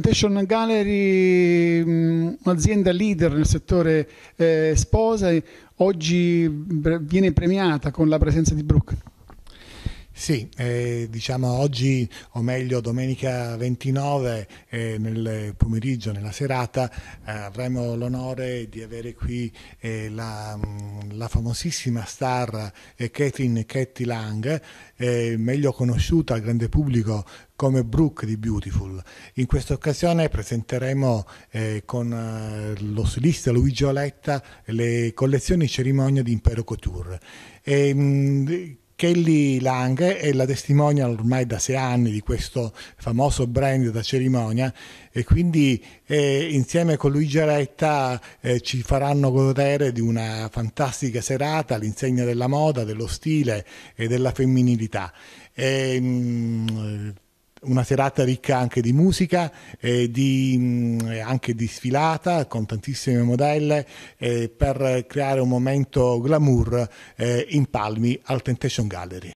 Plantation Gallery, mm, un'azienda leader nel settore eh, sposa, oggi viene premiata con la presenza di Brooke. Sì, eh, diciamo oggi, o meglio domenica 29, eh, nel pomeriggio, nella serata, eh, avremo l'onore di avere qui eh, la, mm, la, famosissima star eh, Catherine Cathy Lang, eh, meglio conosciuta al grande pubblico come Brooke di Beautiful. In questa occasione presenteremo eh, con eh, lo stilista Luigi Oletta le collezioni cerimonia di Impero Couture. E, mh, mm, Kelly Lang è la testimonial ormai da sei anni di questo famoso brand da cerimonia e quindi eh, insieme con Luigi Retta eh, ci faranno godere di una fantastica serata all'insegna della moda, dello stile e della femminilità. E, ehm, mh, una serata ricca anche di musica, eh, di, mh, mm, eh, anche di sfilata con tantissime modelle eh, per creare un momento glamour eh, in Palmi al Temptation Gallery.